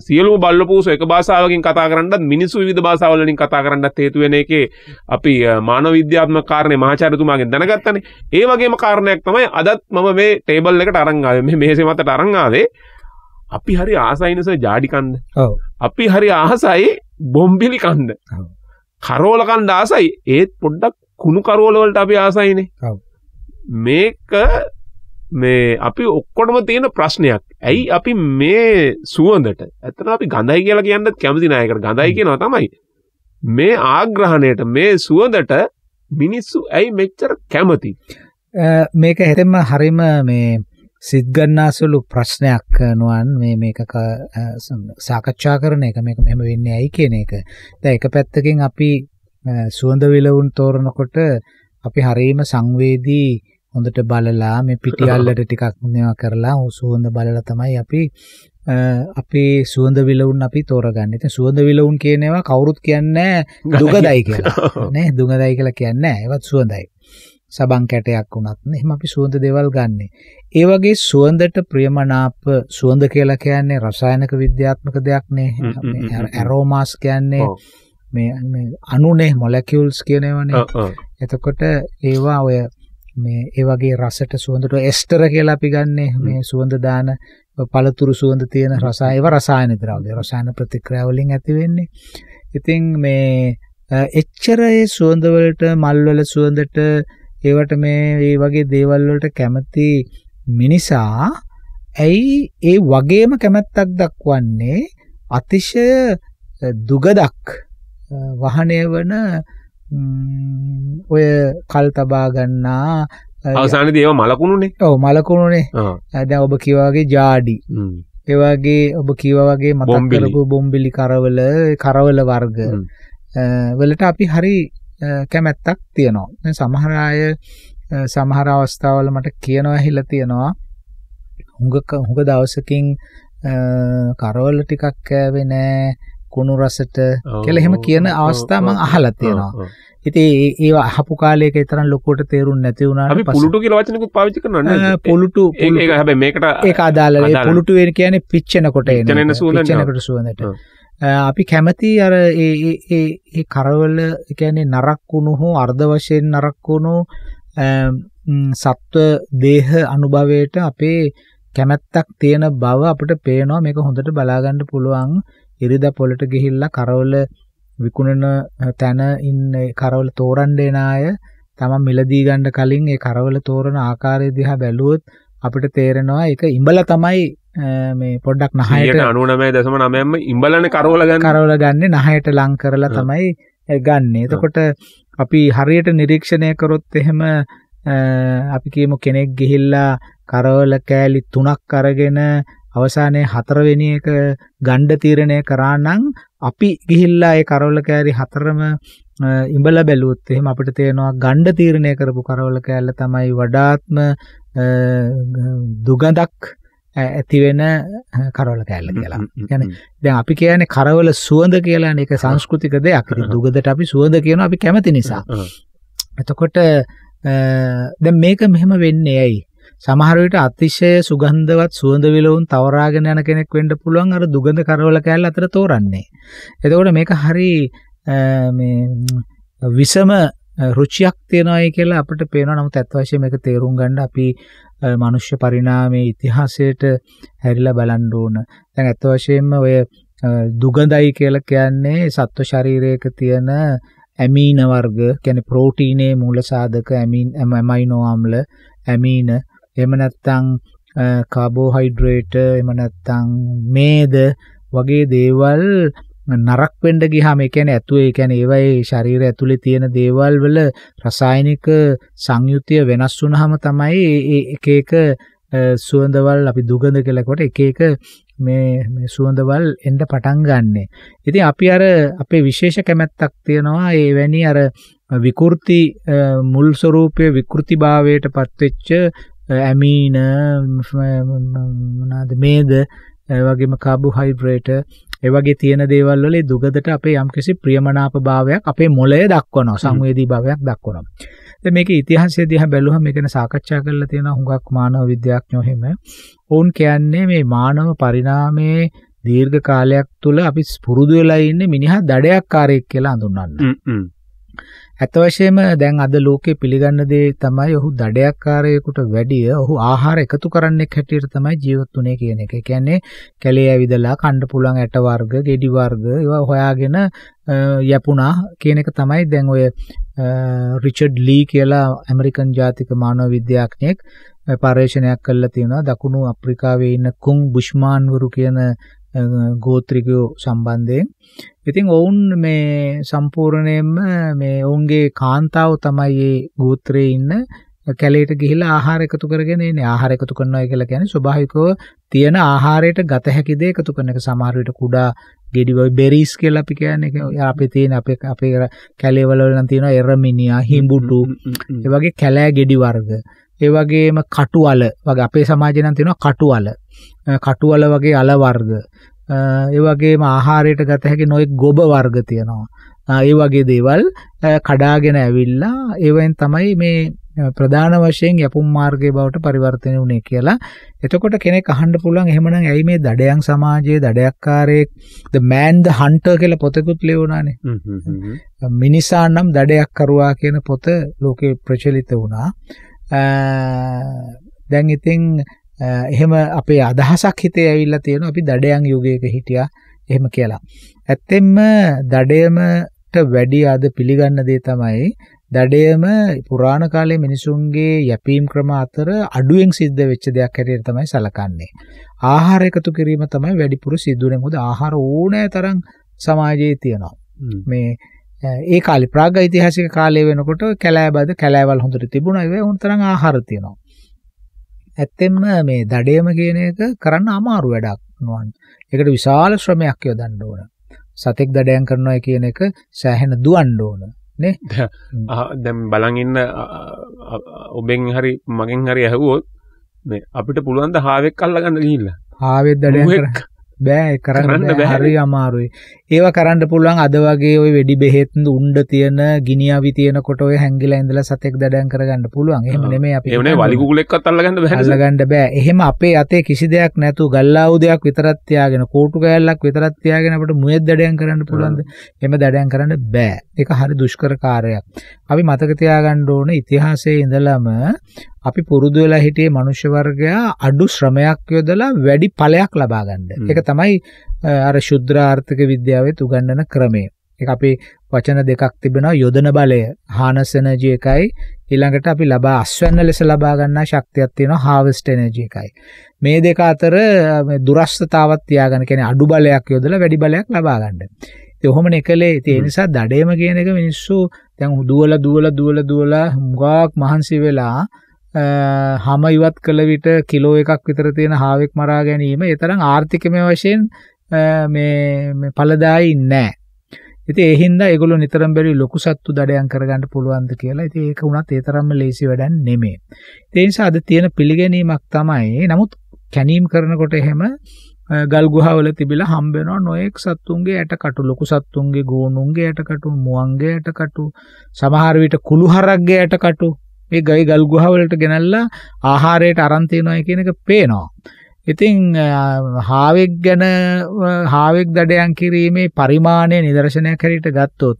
සියලුම බල්ලෝ පූසෝ එක භාෂාවකින් කතා කරන්නත් මිනිස්සු විවිධ භාෂාවල් වලින් කතා කරන්නත් හේතු වෙන එකේ අපි මානව විද්‍යාත්මක කාරණේ මහාචාර්යතුමාගෙන් දැනගත්තනේ ඒ වගේම කාරණයක් තමයි අදත් මම මේ ටේබල් එකට අරන් ආවේ මේ මෙහෙසේ මතට අරන් ආවේ අපි හරි ආසයි නිසා ජාඩි කන්ද. ඔව්. අපි හරි ආසයි බොම්බිලි කන්ද. ඔව්. කරෝල කන්ද ආසයි. ඒත් පොඩ්ඩක් කුණු කරෝල වලට අපි ආසයිනේ. ඔව්. මේක මේ අපි ඔක්කොටම තියෙන ප්‍රශ්නයක්. ඇයි අපි මේ සුවඳට ඇත්තට අපි ගඳයි කියලා කියන්නත් කැමති නෑ. ඒකට ගඳයි කියනවා තමයි. මේ ආග්‍රහණයට මේ සුවඳට මිනිස්සු ඇයි මෙච්චර කැමති? මේක හැදෙන්න හරීම මේ සිත් ගන්නාසලු ප්‍රශ්නයක් නොවන් මේ මේක සාකච්ඡා කරන එක මේක මෙහෙම වෙන්නේ ඇයි කියන එක. දැන් එක පැත්තකින් අපි සුවඳ විලවුන් තෝරනකොට අපි හරීම සංවේදී හොඳට බලලා මේ පිටියල්ලට ටිකක් මේවා කරලා සුවඳ බලලා තමයි අපි අපේ සුවඳ විලවුන් අපි තෝරගන්නේ. ඉතින් සුවඳ විලවුන් කියන ඒවා කවුරුත් කියන්නේ දුගදයි කියලා. නේ දුගදයි කියලා කියන්නේ නැහැ. ඒවත් සුවඳයි. සබන් කැටයක් වුණත් එහෙම අපි සුවඳ දේවල් ගන්නෙ. ඒ වගේ සුවඳට ප්‍රියමනාප සුවඳ කියලා කියන්නේ රසායනික විද්‍යාත්මක දෙයක් නේ. ඇරෝමාස් කියන්නේ මේ මේ අණුනේ මොලකියුල්ස් කියන ඒවානේ. එතකොට ඒවා ඔය මේ ඒ වගේ රසට සුවඳට එස්ටර කියලා අපි ගන්නෙ මේ සුවඳ දාන පළතුරු සුවඳ තියෙන රසාය ඒවා රසායන ද්‍රව්‍ය රසායන ප්‍රතික්‍රියා වලින් ඇති වෙන්නේ. ඉතින් මේ එච්චර ඒ සුවඳ වලට මල් වල සුවඳට ඒවට මේ මේ වගේ දේවල් වලට කැමති මිනිසා ඇයි ඒ වගේම කැමැත්තක් දක්වන්නේ අතිශය දුගදක් වහණය වන ඔය කල් තබා ගන්නා අවසානයේදී ඒවා මලකුණුනේ. ඔව් මලකුණුනේ. දැන් ඔබ කිව්වා වගේ ජාඩි. ඒ වගේ ඔබ කිව්වා වගේ මතක් කරපු බොම්බිලි කරවල කරවල වර්ග වලට අපි හරි කැමැත්තක් තියෙනවා. දැන් සමහර අය සමහර අවස්ථාවල මට කියනවා හිලා තියෙනවා හුඟක හුඟ දවසකින් කරවල ටිකක් කෑවේ නෑ කුණු රසට කියලා එහෙම කියන අවස්ථා මම අහලා තියෙනවා. ඉතින් ඒ අහපු කාලයක තරම් ලොකුවට තේරුන්නේ නැති වුණාට අපි පුලුටු කියලා වචනකුත් පාවිච්චි කරනවා නේද? පුලුටු ඒක හැබැයි මේකට ඒක අදාළ ඒ පුලුටු කියන්නේ පිච්චෙනකොට එන. පිච්චෙනකොට සුවඳට. අපි කැමති අර ඒ ඒ ඒ කරවල කියන්නේ නරක් වුණු හෝ අර්ධ වශයෙන් නරක් වුණු සත්ව දේහ අනුභවයට අපේ කැමැත්තක් තියෙන බව අපිට පේනවා මේක හොඳට බලා ගන්න පුළුවන් ඉරිදා පොළට ගිහිල්ලා කරවල විකුණන තැන ඉන්න කරවල තෝරන්න එන අය තමන් මිලදී ගන්න කලින් ඒ කරවල තෝරන ආකාරය දිහා බැලුවොත් අපිට තේරෙනවා ඒක ඉඹල තමයි මේ පොඩ්ඩක් නහයට 99.9ම ඉඹලනේ කරවල ගන්න කරවල ගන්න නහයට ලං කරලා තමයි ගන්න. එතකොට අපි හරියට නිරීක්ෂණය කරොත් එහෙම අපි කියමු කෙනෙක් ගිහිල්ලා කරවල කෑලි තුනක් අරගෙන අවසානයේ හතරවෙනි එක ගණ්ඩ තීරණය කරා නම් අපි ගිහිල්ලා ඒ කරවල කෑරි හතරම ඉඹලා බැලුවොත් එහෙම අපිට තේරෙනවා ගණ්ඩ තීරණය කරපු කරවල කෑල්ල තමයි වඩාත්ම දුගඳක් ඇති වෙන කරවල කෑල්ල කියලා. يعني දැන් අපි කියන්නේ කරවල සුවඳ කියලානේ ඒක සංස්කෘතික දෙයක්. දුගඳට අපි සුවඳ කියනවා අපි කැමති නිසා. එතකොට දැන් මේක මෙහෙම වෙන්නේ ඇයි? සමහර විට අතිශය සුගන්ධවත් සුවඳ විලවුන් තවරාගෙන යන කෙනෙක් වෙන්න පුළුවන් අර දුගඳ කරවල කෑල්ල අතර තෝරන්නේ. එතකොට මේක හරි මේ විසම රුචියක් තියෙනවායි කියලා අපිට පේනවා. නමුත් ඇත්ත වශයෙන්ම මේක තේරුම් ගන්න අපි මනුෂ්‍ය පරිණාමයේ ඉතිහාසයට හැරිලා බලන්න ඕන. දැන් ඇත්ත වශයෙන්ම ඔය දුගඳයි කියලා කියන්නේ සත්ව ශරීරයක තියෙන ඇමීන වර්ග කියන්නේ ප්‍රෝටීනයේ මූල සාධක ඇමීන ඇමයිනෝ අම්ල ඇමීන එහෙම නැත්නම් කාබෝහයිඩ්‍රේට් එහෙම නැත්නම් මේද වගේ දේවල් නරක් වෙන්න ගියාම ඒ කියන්නේ ඇතුලේ ඒ කියන්නේ ඒවයේ ශරීරය ඇතුලේ තියෙන දේවල් වල රසායනික සංයුතිය වෙනස් වුනහම තමයි ඒ එක එක සුවඳවල් අපි දුගඳ කියලා කොට එක එක මේ මේ සුවඳවල් එන්න පටන් ගන්නෙ. ඉතින් අපි අර අපේ විශේෂ කැමැත්තක් තියෙනවා ඒ වැනි අර විකෘති මුල් ස්වરૂපයේ විකෘතිභාවයටපත් වෙච්ච ඇමීන මොනාද මේද වගේම කාබෝහයිඩ්‍රේට් ඒ වගේ තියෙන දේවල් වල දුගදට අපේ යම්කිසි ප්‍රියමනාප භාවයක් අපේ මොළය දක්වනවා සංවේදී භාවයක් දක්වනවා. දැන් මේකේ ඉතිහාසය දිහා බැලුවහම මේක ගැන සාකච්ඡා කරලා තියෙනවා හුඟක් මානව විද්‍යාඥයෝ එහෙම. ඔවුන් කියන්නේ මේ මානව පරිණාමයේ දීර්ඝ කාලයක් තුල අපි පුරුදු වෙලා ඉන්නේ මිනිහා දඩයක්කාරයෙක් කියලා හඳුන්වන්න. ඇත වශයෙන්ම දැන් අද ලෝකේ පිළිගන්න දේ තමයි ඔහු දඩයක්කාරයෙකුට වැඩිය ඔහු ආහාර එකතු කරන්නෙක් හැටියට තමයි ජීවත් වුනේ කියන එක. ඒ කියන්නේ කැලේ ඇවිදලා කන්න පුළුවන් ඇට වර්ග, ගෙඩි වර්ග ඒවා හොයාගෙන යපුණා කියන එක තමයි දැන් ඔය රිචඩ් ලී කියලා ඇමරිකන් ජාතික මානව විද්‍යාඥයෙක් පර්යේෂණයක් කළා තියෙනවා දකුණු අප්‍රිකාවේ ඉන්න කුන් බුෂ්මාන්වරු කියන ගෝත්‍රිකයෝ සම්බන්ධයෙන්. ඉතින් ඔවුන් මේ සම්පූර්ණයෙන්ම මේ ඔවුන්ගේ කාන්තාව තමයි මේ ගෝත්‍රයේ ඉන්න කැලේට ගිහිලා ආහාර එකතු කරගෙන එන්නේ ආහාර එකතු කරනවා කියලා කියන්නේ ස්වභාවිකව තියෙන ආහාරයට ගත හැකි දේ එකතු කරන එක සමහර විට කුඩා ගෙඩි වගේ බෙරීස් කියලා අපි කියන්නේ අපේ තියෙන අපේ අපේ කැලේ වල නම් තියෙනවා එරමිනියා හිඹුඩු ඒ වගේ කැලෑ ගෙඩි වර්ග ඒ වගේම කටුවල වගේ අපේ සමාජේ නම් තියෙනවා කටුවල. කටුවල වගේ අල වර්ග. ඒ වගේම ආහාරයට ගත හැකි නොයෙක් ගොබ වර්ග තියෙනවා. ඒ වගේ දේවල් කඩාගෙන ඇවිල්ලා ඒවෙන් තමයි මේ ප්‍රධාන වශයෙන් යපුම් මාර්ගයේ බවට පරිවර්තනය වුණේ කියලා. එතකොට කෙනෙක් අහන්න පුළුවන් එහෙමනම් ඇයි මේ දඩයන් සමාජයේ දඩයක්කාරයෙක් the man the hunter කියලා පොතකුත් ලියුණානේ. මිනිසා නම් දඩයක්කරුවා කියන පොත ලෝකේ ප්‍රචලිත වුණා. දැන් ඉතින් එහෙම අපේ අදහසක් හිතේ ඇවිල්ලා තියෙනවා අපි දඩයන් යුගයක හිටියා එහෙම කියලා. ඇත්තෙන්ම දඩයමට වැඩි අද පිළිගන්න දේ තමයි දඩයම පුරාණ කාලයේ මිනිසුන්ගේ යැපීම් ක්‍රම අතර අඩුවෙන් සිද්ධ වෙච්ච දෙයක් හැටියට තමයි සැලකන්නේ. ආහාර එකතු කිරීම තමයි වැඩිපුර සිද්ධුනේ. මොකද ආහාර ඕනෑ තරම් සමාජයේ තියෙනවා. මේ ඒ කාලේ ප්‍රාග් ඓතිහාසික කාලය වෙනකොට කැලෑබද කැලෑවල් හොඳට තිබුණා. ඒ වුණ තරම් ආහාර තියෙනවා. ඇත්තෙන්ම මේ දඩේම කියන එක කරන්න අමාරු වැඩක් නෝන්. ඒකට විශාල ශ්‍රමයක් යොදන්න ඕන. සතෙක් දඩයන් කරනවා කියන එක සෑහෙන දුවන්න ඕන. නේ දැන් බලන් ඉන්න ඔබෙන් හරි මගෙන් හරි ඇහුවොත් මේ අපිට පුළුවන් ද හාවෙක් අල්ලගන්න ගිහිල්ලා හාවෙක් දඩයක් කරන්න බෑ කරන්න හරි අමාරුයි ඒවා කරන්න පුළුවන් අද වගේ ওই වෙඩි බෙහෙත් උණ්ඩ තියෙන ගිනියවි තියෙනකොට ඔය හැංගිලා ඉඳලා සතෙක් දඩයන් කරගන්න පුළුවන්. එහෙම නෙමෙයි අපි. ඒ වනේ වලි කුකුලෙක්වත් අල්ලගන්න බෑ. අල්ලගන්න බෑ. එහෙම අපේ අතේ කිසි දෙයක් නැතු ගල්ලාවුදයක් විතරක් තියාගෙන කෝටු කෑල්ලක් විතරක් තියාගෙන අපිට මුවෙත් දඩයන් කරන්න පුළුවන්ද? එහෙම දඩයන් කරන්න බෑ. ඒක හරි දුෂ්කර කාර්යයක්. අපි මතක තියාගන්න ඕන ඉතිහාසයේ ඉඳලම අපි පුරුදු වෙලා හිටියේ මනුෂ්‍ය වර්ගයා අඩු ශ්‍රමයක් යොදලා වැඩි ඵලයක් ලබා ගන්න. ඒක තමයි අර ශුද්‍ර ආර්ථික විද්‍යාව විද්‍යාවෙත් උගන්වන ක්‍රමය. ඒක අපේ වචන දෙකක් තිබෙනවා යොදන බලය හානස් එනර්ජි එකයි ඊළඟට අපි ලබා අස්වැන්න ලෙස ලබා ගන්නා ශක්තියක් තියෙනවා හාවස්ට් එනර්ජි එකයි. මේ දෙක අතර මේ දුරස්තතාවක් තියාගන්න කියන්නේ අඩු බලයක් යොදලා වැඩි බලයක් ලබා ගන්න. ඉතින් ඔහොමනේ කළේ. ඉතින් ඒ නිසා දඩේම කියන එක මිනිස්සු දැන් දුවලා දුවලා දුවලා දුවලා හුඟක් මහන්සි වෙලා හම ඉවත් කළ විට කිලෝ එකක් විතර තියෙන හාවෙක් මරා ගැනීම ඒ තරම් ආර්ථිකමය වශයෙන් මේ ඵලදායි නැහැ. ඉතින් ඒ හින්දා ඒගොල්ලෝ නිතරම බැරි ලොකු සත්තු දඩයන් කරගන්න පුළුවන්ද කියලා. ඉතින් ඒක වුණත් ඒ තරම්ම ලේසි වැඩක් නෙමෙයි. ඒ නිසා අද තියෙන පිළිගැනීමක් තමයි. නමුත් කැණීම් කරනකොට එහෙම ගල් ගුහාවල තිබිලා හම්බ වෙනවා නොඑක් සත්තුන්ගේ ඇටකටු ලොකු සත්තුන්ගේ ගෝණුන්ගේ ඇටකටු මුවන්ගේ ඇටකටු සමහර විට කුළුහරක්ගේ ඇටකටු මේ ගයි ගල් ගුහාවලට ගෙනල්ලා ආහාරයට අරන් තියනවා කියන එක පේනවා ඉතින් හාවෙක් ගැන හාවෙක් දඩයන් කිරීමේ පරිමාණය නිදර්ශනයක් හැටියට ගත්තොත්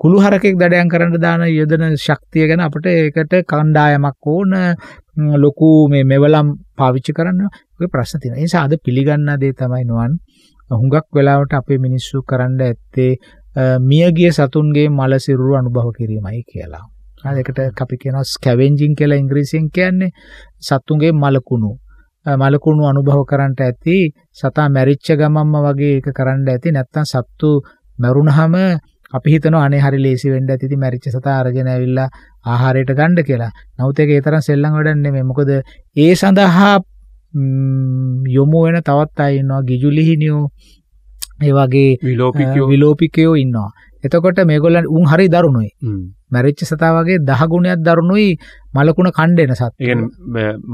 කුළුහරකෙක් දඩයන් කරන්න දාන යොදන ශක්තිය ගැන අපිට ඒකට කණ්ඩායමක් ඕන ලොකු මේ මෙවලම් පාවිච්චි කරන්න ඔය ප්‍රශ්න තියෙනවා. ඒ නිසා අද පිළිගන්නා දේ තමයි නුවන් හුඟක් වෙලාවට අපේ මිනිස්සු කරන්න ඇත්තේ මියගිය සතුන්ගේ මල සිරුරු අනුභව කිරීමයි කියලා. හරි ඒකට අපි කියනවා ස්කැවෙන්ජින් කියලා ඉංග්‍රීසියෙන් කියන්නේ සතුන්ගේ මල කුණු මලකුණු අනුභව කරන්නට ඇති සතා මැරිච්ච ගමම්ම වගේ ඒක කරන්න ඇති නැත්තම් සත්තු මැරුණාම අපි හිතනවා අනේ හරි ලේසි වෙන්න ඇති ඉතින් මැරිච්ච සතා අරගෙන ඇවිල්ලා ආහාරයට ගන්න කියලා. නමුත් ඒක ඒ තරම් සෙල්ලම් වැඩක් නෙමෙයි. මොකද ඒ සඳහා යොමු වෙන තවත් අය ඉන්නවා ගිජුලිහිනියෝ ඒ වගේ විලෝපිකයෝ ඉන්නවා. එතකොට මේගොල්ලන් උන් හරි දරුණුයි. මැරිච්ච සතා වගේ දහ ගුණයක් දරුණුයි මලකුණ කණ්ඩේන සත්. ඒ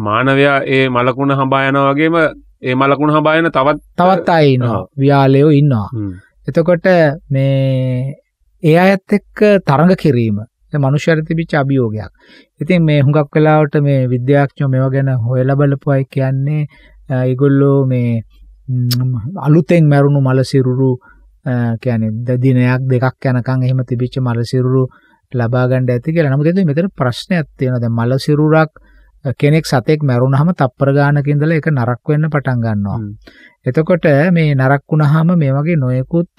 මානවයා ඒ මලකුණ හඹා යනවා වගේම ඒ මලකුණ හඹා යන තවත් තවත් අය ඉන්නවා. වියාලයෝ ඉන්නවා. එතකොට මේ ඒ අයත් එක්ක තරඟ කිරීම මනුෂ්‍යයට තිබිච්ච අභියෝගයක්. ඉතින් මේ හුඟක් වෙලාවට මේ විද්‍යාඥයෝ මේවා ගැන හොයලා බලපුවයි කියන්නේ ඒගොල්ලෝ මේ අලුතෙන් මැරුණු මලසිරුරු කියන්නේ දිනයක් දෙකක් යනකම් එහෙම තිබිච්ච මලසිරුරු ලබා ගන්න ඇති කියලා. නමුත් එතන මෙතන ප්‍රශ්නයක් තියෙනවා. දැන් මලසිරුරක් කෙනෙක් සතෙක් මැරුණාම තප්පර ගානක ඉඳලා ඒක නරක් වෙන්න පටන් ගන්නවා. එතකොට මේ නරක් වුණාම මේ වගේ නොයෙකුත්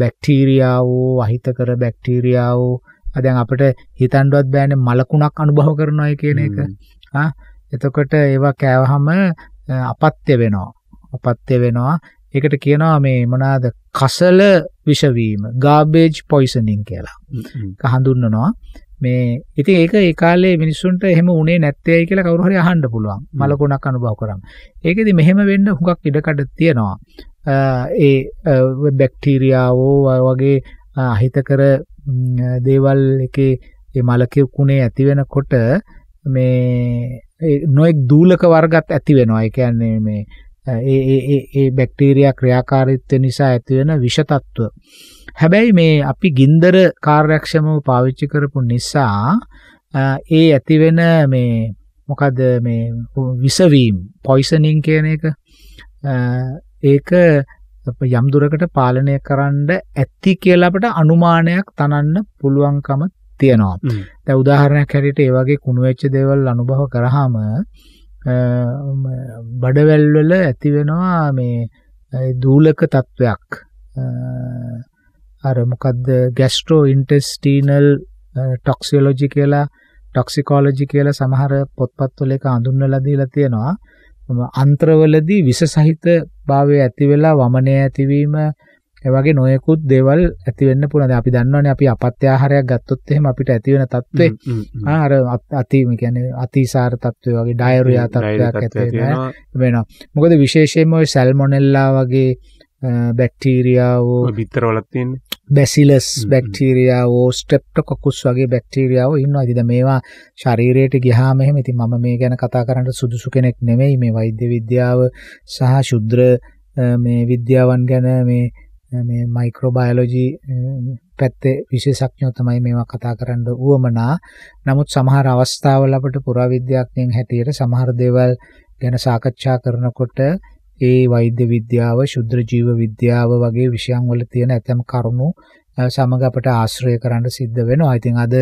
බැක්ටීරියාව වහිතකර බැක්ටීරියාව දැන් අපිට හිතන්නවත් බෑනේ මලකුණක් අනුභව කරනවායි කියන එක. එතකොට ඒවා කෑවහම අපත්‍ය වෙනවා. අපත්‍ය වෙනවා. ඒකට කියනවා මේ මොනාද කසල විෂවීම garbage poisoning කියලා හඳුන්වනවා මේ ඉතින් ඒක ඒ කාලේ මිනිස්සුන්ට එහෙම උනේ නැත්තේයි කියලා කවුරු හරි අහන්න පුළුවන් මලකුණක් අනුභව කරන්. ඒකෙදි මෙහෙම වෙන්න හුඟක් ඉඩකඩ තියෙනවා. ඒ බැක්ටීරියාවෝ වගේ අහිතකර දේවල් එකේ ඒ මල කුණේ ඇති වෙනකොට මේ නොඑක් දූලක වර්ගත් ඇති වෙනවා. ඒ කියන්නේ මේ ඒ ඒ ඒ බැක්ටීරියා ක්‍රියාකාරීත්වය නිසා ඇතිවෙන විෂ තත්ත්ව. හැබැයි මේ අපි ගින්දර කාර්යක්ෂමව පාවිච්චි කරපු නිසා ඒ ඇතිවෙන මේ මොකද මේ විසවීම් පොයිසනින් කියන එක ඒක යම් දුරකට පාලනය කරන්න ඇති කියලා අපට අනුමානයක් තනන්න පුළුවන්කම තියෙනවා. දැන් උදාහරණයක් හැටියට ඒ වගේ කුණු වෙච්ච දේවල් අනුභව කරාම බඩවැල් වල ඇති වෙනවා මේ දූලක තත්වයක් අර මොකද්ද ગેස්ට්‍රෝ ඉන්ටෙස්ටිනල් ටොක්සියොලොජි කියලා ටොක්සිකොලොජි කියලා සමහර පොත්පත්වල එක හඳුන්වලා දීලා තියෙනවා අන්ත්‍රවලදී විස සහිත භාවය ඇති වෙලා වමනය ඇතිවීම ඒ වගේ නොයෙකුත් දේවල් ඇති වෙන්න පුළුවන්. අපි දන්නවනේ අපි අපත්‍යාහාරයක් ගත්තොත් එහෙම අපිට ඇති වෙන තත්ත්වේ අර අති කියන්නේ අතිසාර තත්ත්වය වගේ ඩයරියා තත්ත්වයක් ඇති වෙනවා. මොකද විශේෂයෙන්ම ওই සල්මොනෙල්ලා වගේ බැක්ටීරියා වෝ බිත්තරවලත් තියෙන්නේ. බැසිලස් බැක්ටීරියා වෝ ස්ට්‍රෙප්ටොකොකස් වගේ බැක්ටීරියා වෝ ඉන්නවා. ඉතින් මේවා ශරීරයට ගියාම එහෙම ඉතින් මම මේ ගැන කතා කරන්න සුදුසු කෙනෙක් නෙමෙයි. මේ වෛද්‍ය විද්‍යාව සහ ශුද්‍ර මේ විද්‍යාවන් ගැන මේ මේ මයික්‍රෝබයොලොජි පැත්තේ විශේෂඥයෝ තමයි මේවා කතා කරන්න උවමනා. නමුත් සමහර අවස්ථාවල අපිට පුරාවිද්‍යාඥයන් හැටියට සමහර දේවල් ගැන සාකච්ඡා කරනකොට ඒ වෛද්‍ය විද්‍යාව, ශුද්‍ර ජීව විද්‍යාව වගේ විෂයන් වල තියෙන ඇතම් කරුණු සමග අපට ආශ්‍රය කරන්න සිද්ධ වෙනවා. ඉතින් අද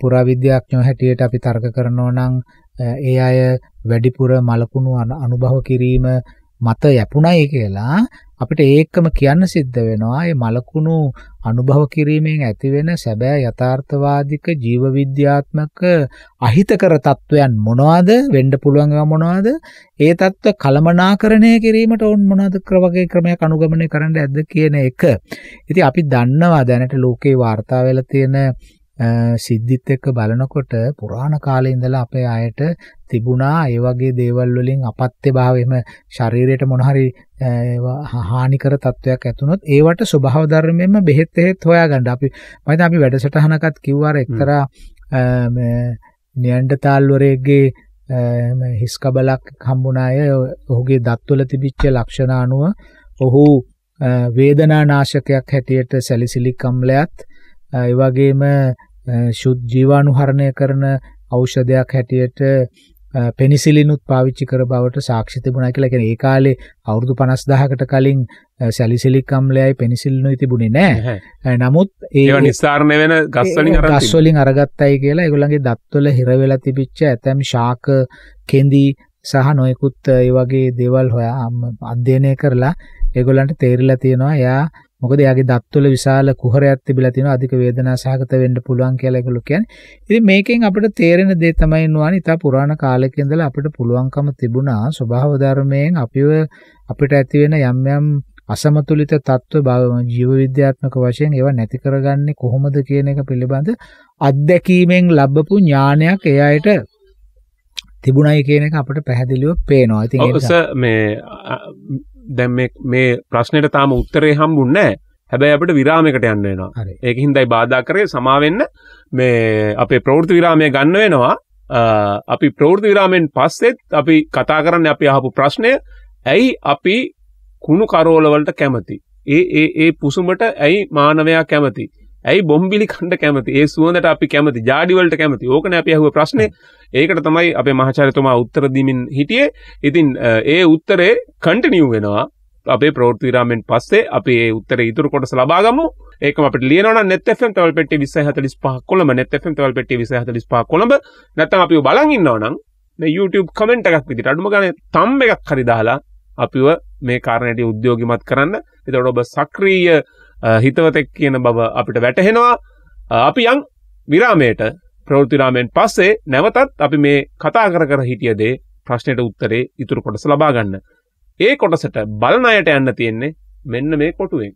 පුරාවිද්‍යාඥයෝ හැටියට අපි තර්ක කරනවා නම් ඒ අය වැඩිපුර මලකුණු අනුභව කිරීම මත යැපුණයි කියලා අපිට ඒකම කියන්න සිද්ධ වෙනවා මේ මලකුණු අනුභව කිරීමෙන් ඇතිවෙන සැබෑ යථාර්ථවාදික ජීව විද්‍යාත්මක අහිතකර තත්වයන් මොනවද වෙන්න පුළුවන් ඒවා මොනවද ඒ தত্ত্ব කලමනාකරණය කිරීමට ඕන් මොනවද වගේ ක්‍රමයක් අනුගමනය කරන්න ඇද්ද කියන එක ඉතින් අපි දන්නවා දැනට ලෝකේ වාර්තා වෙලා තියෙන සිද්ධිත් එක්ක බලනකොට පුරාණ කාලේ ඉඳලා අපේ අයට තිබුණා ඒ වගේ දේවල් වලින් අපත්‍යභාවයම ශරීරයට මොන හරි හානිකර තත්වයක් ඇතුනොත් ඒවට ස්වභාව ධර්මයෙන්ම බෙහෙත් හේත් හොයාගන්න අපි මම හිතා අපි වැඩසටහනකත් කිව්වා එක්තරා නියන්ඩතාල් වරේගේ හිස් කබලක් හම්බුණාය ඔහුගේ දත්වල තිබිච්ච ලක්ෂණ අනුව ඔහු වේදනානාශකයක් හැටියට සැලිසිලික් අම්ලයත් ඒ වගේම ශුද්ධ ජීවාණුහරණය කරන ඖෂධයක් හැටියට පෙනිසිලිනුත් පාවිච්චි කර බවට සාක්ෂි තිබුණා කියලා. කියන්නේ ඒ කාලේ අවුරුදු 50000කට කලින් සැලිසිලික් අම්ලයයි පෙනිසිලිනුයි තිබුණේ නැහැ. නමුත් ඒව නිස්සාරණය වෙන ගස් වලින් අරන් ගස් වලින් අරගත්තයි කියලා ඒගොල්ලන්ගේ දත්වල හිර වෙලා තිබිච්ච ඇතම් ශාක කෙඳි සහ නොයෙකුත් ඒ වගේ දේවල් හොයා අධ්‍යයනය කරලා ඒගොල්ලන්ට තේරිලා තියෙනවා එයා මොකද එයාගේ දත්වල විශාල කුහරයක් තිබිලා තියෙනවා අධික වේදනා සහගත වෙන්න පුළුවන් කියලා ඒගොල්ලෝ කියන්නේ. ඉතින් මේකෙන් අපිට තේරෙන දේ තමයි නුවානි ඉතා පුරාණ කාලයක ඉඳලා අපිට පුළුවන්කම තිබුණා ස්වභාව ධර්මයෙන් අපිව අපිට ඇති වෙන යම් යම් අසමතුලිත තත්ත්ව ජීව විද්‍යාත්මක වශයෙන් ඒවා නැති කරගන්නේ කොහොමද කියන එක පිළිබඳ අත්දැකීමෙන් ලැබපු ඥානයක් ඒ අයට තිබුණයි කියන එක අපිට පැහැදිලිව පේනවා. ඉතින් ඒක මේ දැම් මේ ප්‍රශ්නයට තාම උත්තරේ හම්බුන්නෑ හැබැයි අපට විරාමයකට යන්න වෙනවා ඒක හින්දයි බාධා කරේ සමාවෙන්න මේ අපේ ප්‍රවෘති විරාමය ගන්න වෙනවා අපි ප්‍රවෘති විරාමෙන් පස්සෙත් අපි කතා කරන්න අපි අහපු ප්‍රශ්නය ඇයි අපි කුණු කරෝලවලට කැමති ඒ ඒ ඒ පුසුමට ඇයි මානවයා කැමති ඇයි බොම්බිලි කණ්ඩ කැමති ඒ සුවඳට අපි කැමති ජාඩිවලට කැමති ඕකන අපි ඇහුව ප්‍රශ්නේ ඒකට තමයි අපේ මහාචාර්යතුමා උත්තර දීමින් හිටියේ ඉතින් ඒ උත්තරේ කන්ටිනියු වෙනවා අපේ ප්‍රවෘත්ති විරාමෙන් පස්සේ අපි ඒ උත්තරේ ඉතුරු කොටස ලබා ගමු ඒකම අපිට ලියනවා නම් net fm 12 පෙට්ටිය 2045 කොළඹ net fm 12 පෙට්ටිය 2045 කොළඹ නැත්නම් අපිව බලන් ඉන්නවා නම් මේ YouTube කමෙන්ට් එකක් විදිහට අඩුම ගානේ තම් එකක් හරි දාලා අපිව මේ කාරණේට උද්‍යෝගිමත් කරන්න. එතකොට ඔබ සක්‍රීය හිතවතෙක් කියන බව අපිට වැටහෙනවා. අපි යන් විරාමයට ප්‍රවෘතිරාමයෙන් පස්සේ නැවතත් අපි මේ කතා කර කර හිටියදේ ප්‍රශ්නයට උත්තරේ ඉතුරු කොටස ලබා ගන්න. ඒ කොටසට බලන අයට යන්න තියෙන්නේ මෙන්න මේ කොටුවෙන්.